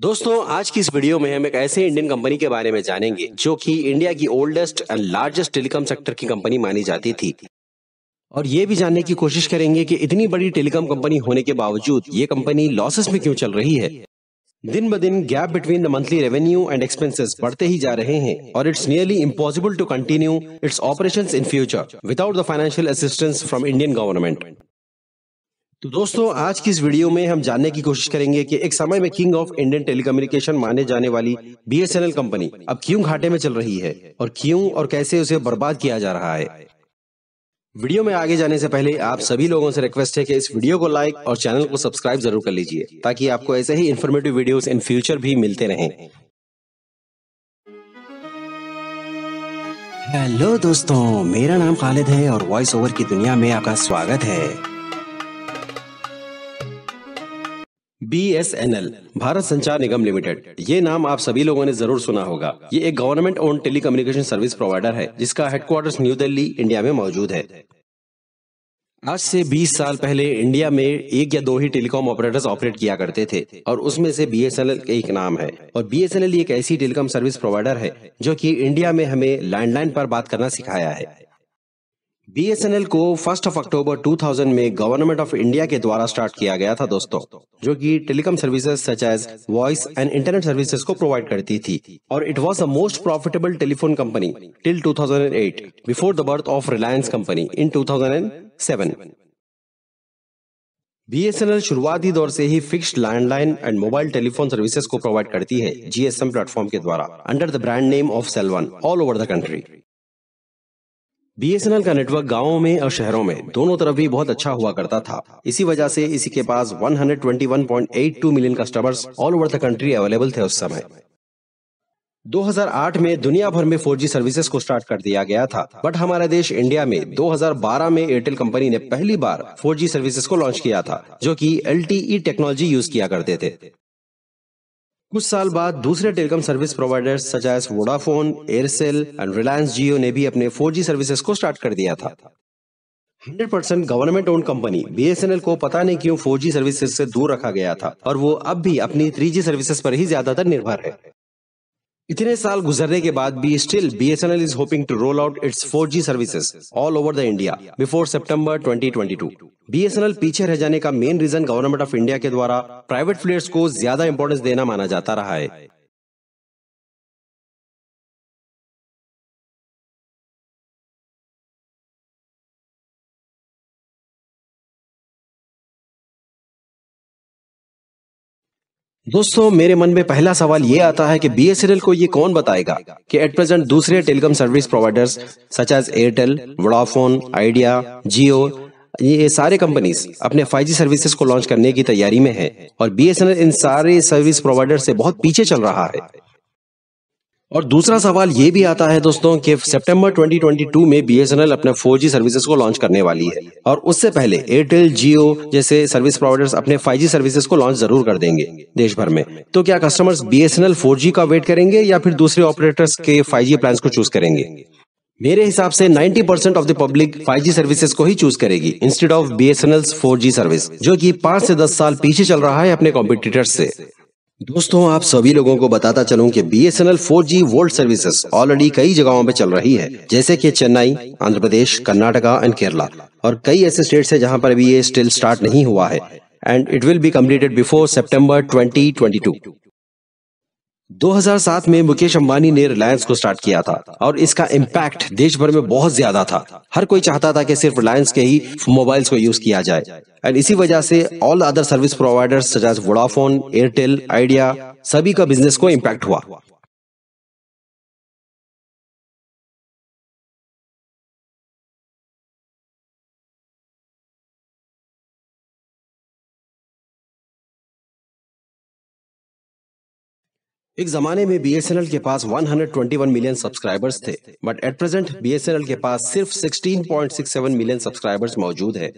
दोस्तों आज की इस वीडियो में हम एक ऐसे इंडियन कंपनी के बारे में जानेंगे जो कि इंडिया की oldest and largest telecom sector की कंपनी मानी जाती थी और ये भी जानने की कोशिश करेंगे कि इतनी बड़ी टेलीकॉम कंपनी होने के बावजूद ये कंपनी लॉसेस में क्यों चल रही है दिन ब दिन gap between the monthly revenue and expenses बढ़ते ही जा रहे हैं और it's nearly impossible to continue its operation in future without the financial assistance from Indian government तो दोस्तों आज की इस वीडियो में हम जानने की कोशिश करेंगे कि एक समय में किंग ऑफ इंडियन टेलीकम्युनिकेशन माने जाने वाली बीएसएनएल कंपनी अब क्यों घाटे में चल रही है और क्यों और कैसे उसे बर्बाद किया जा रहा है वीडियो में आगे जाने से पहले आप सभी लोगों से रिक्वेस्ट है कि इस वीडियो को लाइक और चैनल को सब्सक्राइब जरूर कर लीजिए ताकि आपको ऐसे ही इन्फॉर्मेटिव वीडियो इन फ्यूचर भी मिलते रहे हेलो दोस्तों मेरा नाम खालिद है और वॉइस ओवर की दुनिया में आपका स्वागत है एल भारत संचार निगम लिमिटेड ये नाम आप सभी लोगों ने जरूर सुना होगा ये एक government own telecommunication service provider है जिसका हेडक्वार्टर न्यू दिल्ली इंडिया में मौजूद है आज से 20 साल पहले इंडिया में एक या दो ही टेलीकॉम ऑपरेटर्स ऑपरेट किया करते थे और उसमें से बीएसएनएल एक नाम है और बीएसएनएल एक ऐसी टेलीकॉम सर्विस प्रोवाइडर है जो कि इंडिया में हमें लैंडलाइन पर बात करना सिखाया है बीएसएनएल को फर्स्ट ऑफ अक्टूबर 2000 में गवर्नमेंट ऑफ इंडिया के द्वारा स्टार्ट किया गया था दोस्तों जो कि telecom services such as voice and internet services को प्रोवाइड करती थी और it was the most profitable telephone company till 2008 before the birth of Reliance company in 2007 BSNL शुरुआती दौर से ही fixed landline and mobile telephone services को प्रोवाइड करती है जीएसएम प्लेटफॉर्म के द्वारा under the brand name of CellOne all over the country BSNL का नेटवर्क गांवों में और शहरों में दोनों तरफ भी बहुत अच्छा हुआ करता था इसी वजह से इसी के पास 121.82 million customers all over the country available थे उस समय 2008 में दुनिया भर में 4G सर्विसेज को स्टार्ट कर दिया गया था बट हमारा देश इंडिया में 2012 में एयरटेल कंपनी ने पहली बार 4G सर्विसेज को लॉन्च किया था जो कि LTE टेक्नोलॉजी यूज किया करते थे कुछ साल बाद दूसरे telecom service providers such as Vodafone Aircel and Reliance Jio ने भी अपने 4G सर्विसेज को स्टार्ट कर दिया था 100% percent government own company BSNL को पता नहीं क्यों 4G सर्विसेज से दूर रखा गया था और वो अब भी अपनी 3G सर्विसेज पर ही ज्यादातर निर्भर है इतने साल गुजरने के बाद भी still B S N L is hoping to roll out its four G to all over the India before September twenty twenty two B S N L पीछे रह जाने का main reason government of India के द्वारा private players को ज्यादा importance देना माना जाता रहा है दोस्तों मेरे मन में पहला सवाल ये आता है कि बीएसएनएल को ये कौन बताएगा कि एट प्रेजेंट दूसरे telecom service providers such as Airtel Vodafone Idea Jio ये सारे कंपनीज अपने 5G सर्विसेज को लॉन्च करने की तैयारी में है और बीएसएनएल इन सारे सर्विस प्रोवाइडर से बहुत पीछे चल रहा है और दूसरा सवाल ये भी आता है दोस्तों कि सितंबर 2022 में बीएसएनएल अपने 4G सर्विसेज को लॉन्च करने वाली है और उससे पहले एयरटेल जियो जैसे सर्विस प्रोवाइडर्स अपने 5G सर्विसेज को लॉन्च जरूर कर देंगे देश भर में तो क्या कस्टमर्स बीएसएनएल 4G का वेट करेंगे या फिर दूसरे ऑपरेटर्स के 5G जी को चूज करेंगे मेरे हिसाब से 90% percent of the public 5G services को ही चूज करेगी instead of B S 4G service जो कि 5 से 10 साल पीछे चल रहा है अपने कॉम्पिटिटर्स से दोस्तों आप सभी लोगों को बताता चलूं कि four 4G world services already कई जगहों पर चल रही है जैसे कि चेन्नई आंध्र प्रदेश कर्नाटका एंड केरला और कई ऐसे स्टेट्स हैं जहां पर अभी ये स्टिल स्टार्ट नहीं हुआ है and it will be completed before September twenty 2007 में मुकेश अंबानी ने रिलायंस को स्टार्ट किया था और इसका इम्पैक्ट देश भर में बहुत ज्यादा था हर कोई चाहता था कि सिर्फ रिलायंस के ही मोबाइल्स को यूज किया जाए एंड इसी वजह से all other service providers Vodafone Airtel Idea सभी का बिजनेस को इम्पैक्ट हुआ एक जमाने में बीएसएनएल के पास 121 मिलियन सब्सक्राइबर्स थे बट एट प्रेजेंट बीएसएनएल के पास सिर्फ 16.67 मिलियन सब्सक्राइबर्स मौजूद है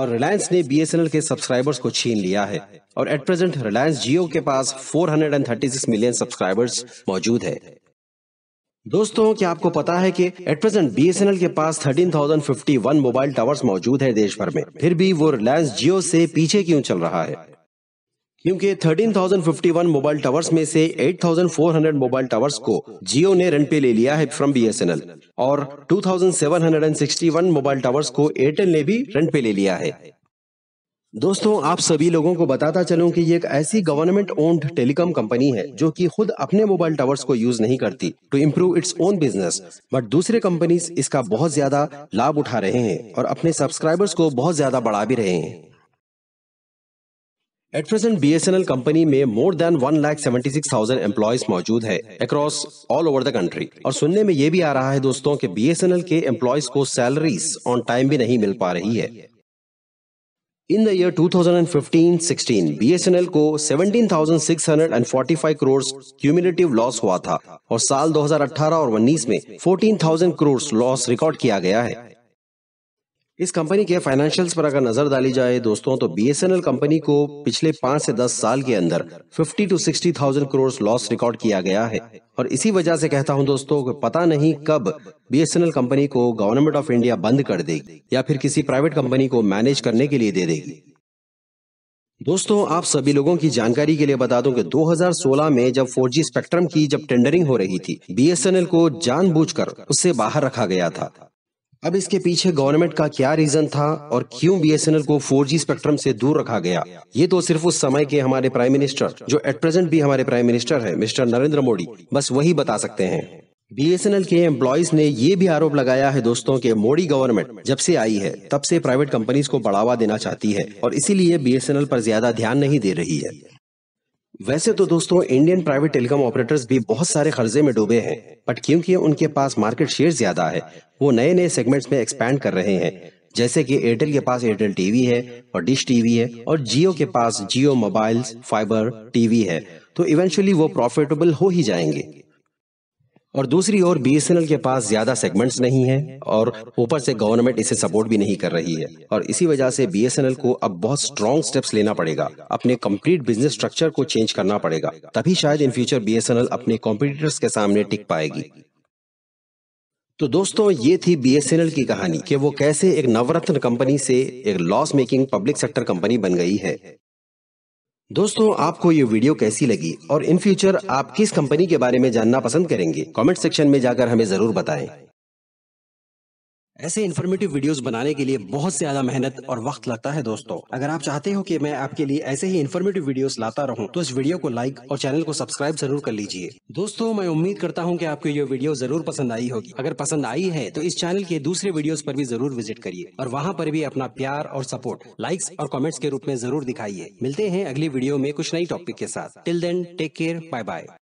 और रिलायंस ने बीएसएनएल के सब्सक्राइबर्स को छीन लिया है और एट प्रेजेंट रिलायंस जियो के पास 436 मिलियन सब्सक्राइबर्स मौजूद है दोस्तों क्या आपको पता है कि एट प्रेजेंट बीएसएनएल के पास 13,051 मोबाइल टावर्स मौजूद है देश भर में फिर भी वो रिलायंस जियो से पीछे क्यों चल रहा है क्योंकि 13,051 मोबाइल टावर्स में से 8,400 मोबाइल टावर्स को जियो ने रेंट पे ले लिया है फ्रॉम बीएसएनएल और 2,761 मोबाइल टावर्स को एयरटेल ने भी रेंट पे ले लिया है दोस्तों आप सभी लोगों को बताता चलूं कि ये एक ऐसी गवर्नमेंट ओन्ड टेलीकॉम कंपनी है जो कि खुद अपने मोबाइल टावर्स को यूज नहीं करती to improve its own business but दूसरे कंपनीज इसका बहुत ज्यादा लाभ उठा रहे हैं और अपने सब्सक्राइबर्स को बहुत ज्यादा बढ़ा भी रहे हैं at present B S N L company में more than one lakh seventy six thousand employees मौजूद है across all over the country और सुनने में ये भी आ रहा है दोस्तों की बी एस एन एल के एम्प्लॉयज को सैलरीज ऑन टाइम भी नहीं मिल पा रही है इन द ईयर 2015-16 बीएसएनएल को 17,645 करोड़ क्यूमुलेटिव लॉस हुआ था और साल 2018 और 19 में 14,000 करोड़ लॉस रिकॉर्ड किया गया है इस कंपनी के फाइनेंशियल्स पर अगर नजर डाली जाए दोस्तों तो बीएसएनएल कंपनी को पिछले पांच से दस साल के अंदर 50 to 60 thousand crore loss record किया गया है और इसी वजह से कहता हूं दोस्तों पता नहीं कब बीएसएनएल कंपनी को गवर्नमेंट ऑफ इंडिया बंद कर देगी या फिर किसी प्राइवेट कंपनी को मैनेज करने के लिए दे देगी दोस्तों आप सभी लोगों की जानकारी के लिए बता दूं कि 2016 में जब 4G स्पेक्ट्रम की जब टेंडरिंग हो रही थी बीएसएनएल को जानबूझकर उससे बाहर रखा गया था अब इसके पीछे गवर्नमेंट का क्या रीजन था और क्यों बीएसएनएल को 4G स्पेक्ट्रम से दूर रखा गया ये तो सिर्फ उस समय के हमारे प्राइम मिनिस्टर जो एट प्रेजेंट भी हमारे प्राइम मिनिस्टर है मिस्टर नरेंद्र मोदी बस वही बता सकते हैं बीएसएनएल के एम्प्लॉयज ने ये भी आरोप लगाया है दोस्तों के मोदी गवर्नमेंट जब से आई है तब से प्राइवेट कंपनीज को बढ़ावा देना चाहती है और इसीलिए बीएसएनएल पर ज्यादा ध्यान नहीं दे रही है वैसे तो दोस्तों इंडियन प्राइवेट टेलीकॉम ऑपरेटर्स भी बहुत सारे कर्जे में डूबे हैं बट क्योंकि उनके पास मार्केट शेयर ज्यादा है वो नए नए सेगमेंट्स में एक्सपैंड कर रहे हैं जैसे कि एयरटेल के पास एयरटेल टीवी है और डिश टीवी है और जियो के पास जियो मोबाइल फाइबर टीवी है तो इवेंचुअली वो प्रॉफिटेबल हो ही जाएंगे और दूसरी ओर बीएसएनएल के पास ज्यादा सेगमेंट्स नहीं है और ऊपर से गवर्नमेंट इसे सपोर्ट भी नहीं कर रही है और इसी वजह से बीएसएनएल को अब बहुत स्ट्रॉन्ग स्टेप्स लेना पड़ेगा अपने कंप्लीट बिजनेस स्ट्रक्चर को चेंज करना पड़ेगा तभी शायद इन फ्यूचर बीएसएनएल अपने कॉम्पिटिटर्स के सामने टिक पाएगी तो दोस्तों ये थी बीएसएनएल की कहानी कि वो कैसे एक नवरत्न कंपनी से एक loss making public sector company बन गई है दोस्तों आपको ये वीडियो कैसी लगी और इन फ्यूचर आप किस कंपनी के बारे में जानना पसंद करेंगे कमेंट सेक्शन में जाकर हमें जरूर बताएं ऐसे इन्फॉर्मेटिव वीडियोस बनाने के लिए बहुत ज्यादा मेहनत और वक्त लगता है दोस्तों अगर आप चाहते हो कि मैं आपके लिए ऐसे ही इन्फॉर्मेटिव वीडियोस लाता रहूं तो इस वीडियो को लाइक और चैनल को सब्सक्राइब जरूर कर लीजिए दोस्तों मैं उम्मीद करता हूं कि आपको ये वीडियो जरूर पसंद आई होगी अगर पसंद आई है तो इस चैनल के दूसरे वीडियोज पर भी जरूर विजिट करिए और वहाँ पर भी अपना प्यार और सपोर्ट लाइक्स और कॉमेंट्स के रूप में जरूर दिखाइए मिलते हैं अगली वीडियो में कुछ नई टॉपिक के साथ till then take care bye bye